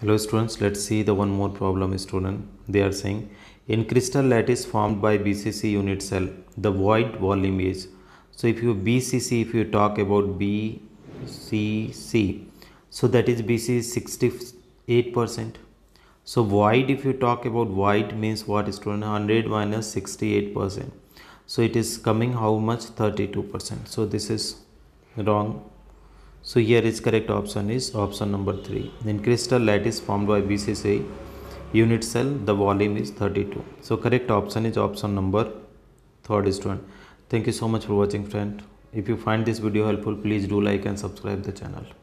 hello students let's see the one more problem student they are saying in crystal lattice formed by bcc unit cell the void volume is so if you bcc if you talk about bcc so that is bc 68 percent so void if you talk about void means what student 100 minus 68 percent so it is coming how much 32 percent so this is wrong so here is correct option is option number 3. In crystal lattice formed by BCCI unit cell, the volume is 32. So correct option is option number 3rd is 1. Thank you so much for watching friend. If you find this video helpful, please do like and subscribe the channel.